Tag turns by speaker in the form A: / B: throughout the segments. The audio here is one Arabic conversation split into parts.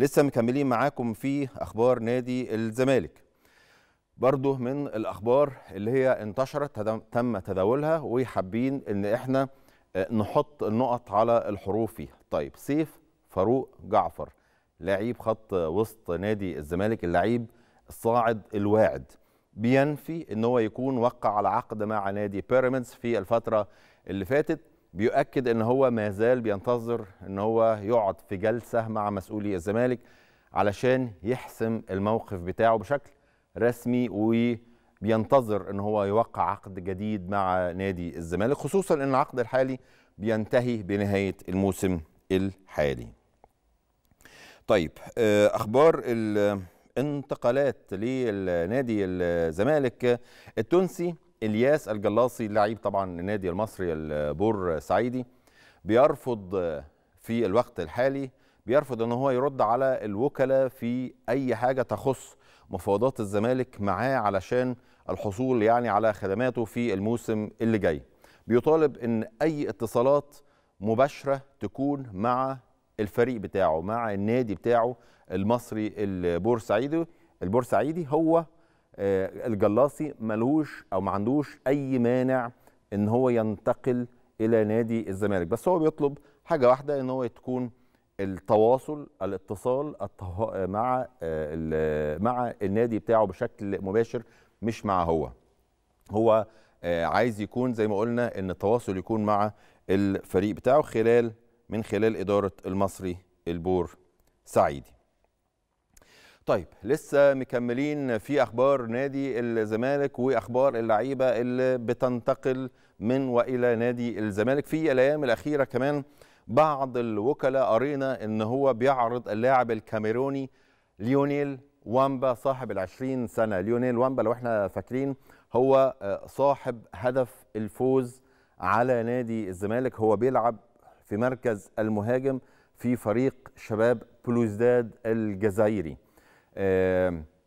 A: لسه مكملين معاكم في اخبار نادي الزمالك برضه من الاخبار اللي هي انتشرت تم تداولها وحابين ان احنا آه، نحط النقط على الحروف فيها طيب سيف فاروق جعفر لعيب خط وسط نادي الزمالك اللعيب الصاعد الواعد بينفي ان هو يكون وقع على عقد مع نادي بيراميدز في الفتره اللي فاتت بيؤكد ان هو ما زال بينتظر ان هو يقعد في جلسه مع مسؤولي الزمالك علشان يحسم الموقف بتاعه بشكل رسمي وبينتظر ان هو يوقع عقد جديد مع نادي الزمالك خصوصا ان العقد الحالي بينتهي بنهايه الموسم الحالي. طيب آه، اخبار الانتقالات لنادي الزمالك التونسي الياس الجلاصي لاعب طبعا النادي المصري البور سعيدي بيرفض في الوقت الحالي بيرفض ان هو يرد على الوكلاء في اي حاجه تخص مفاوضات الزمالك معاه علشان الحصول يعني على خدماته في الموسم اللي جاي بيطالب ان اي اتصالات مباشره تكون مع الفريق بتاعه مع النادي بتاعه المصري البورسعيدي البورسعيدي هو آه، الجلاصي ملوش او ما عندوش اي مانع ان هو ينتقل الى نادي الزمالك بس هو بيطلب حاجه واحده ان هو تكون التواصل الاتصال مع آه، مع النادي بتاعه بشكل مباشر مش مع هو هو آه، عايز يكون زي ما قلنا ان التواصل يكون مع الفريق بتاعه خلال من خلال اداره المصري البور سعيدي طيب لسه مكملين في اخبار نادي الزمالك واخبار اللعيبه اللي بتنتقل من والى نادي الزمالك في الايام الاخيره كمان بعض الوكلاء قرينا ان هو بيعرض اللاعب الكاميروني ليونيل وامبا صاحب العشرين سنه ليونيل وامبا لو احنا فاكرين هو آه، صاحب هدف الفوز على نادي الزمالك هو بيلعب في مركز المهاجم في فريق شباب بلوزداد الجزائري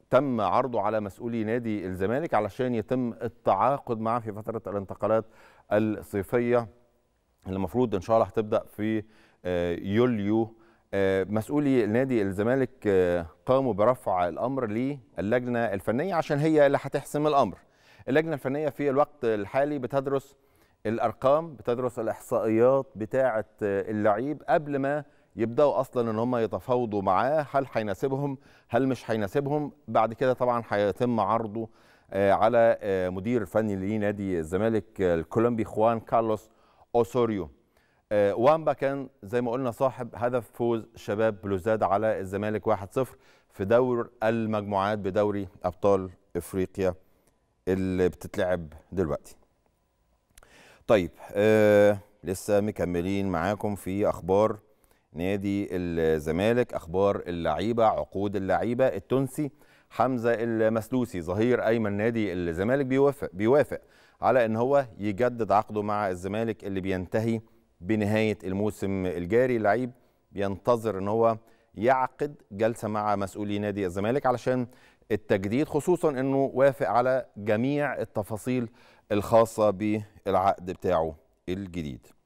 A: تم عرضه على مسؤولي نادي الزمالك علشان يتم التعاقد معه في فترة الانتقالات الصيفية اللي المفروض إن شاء الله هتبدأ في آه، يوليو آه، مسؤولي نادي الزمالك آه، قاموا برفع الامر للجنه الفنيه عشان هي اللي هتحسم الامر. اللجنه الفنيه في الوقت الحالي بتدرس الارقام، بتدرس الاحصائيات بتاعه اللعيب قبل ما يبداوا اصلا ان هم يتفاوضوا معاه هل هيناسبهم هل مش هيناسبهم بعد كده طبعا هيتم عرضه آه، على آه، مدير فني لنادي الزمالك آه، الكولومبي خوان كارلوس اوسوريو وامبا كان زي ما قلنا صاحب هدف فوز شباب بلوزداد على الزمالك 1-0 في دور المجموعات بدوري ابطال افريقيا اللي بتتلعب دلوقتي طيب آه لسه مكملين معاكم في اخبار نادي الزمالك اخبار اللعيبه عقود اللعيبه التونسي حمزه المسلوسي ظهير ايمن نادي الزمالك بيوافق بيوافق على ان هو يجدد عقده مع الزمالك اللي بينتهي بنهايه الموسم الجاري اللعيب بينتظر ان هو يعقد جلسه مع مسؤولي نادي الزمالك علشان التجديد خصوصا انه وافق على جميع التفاصيل الخاصه بالعقد بتاعه الجديد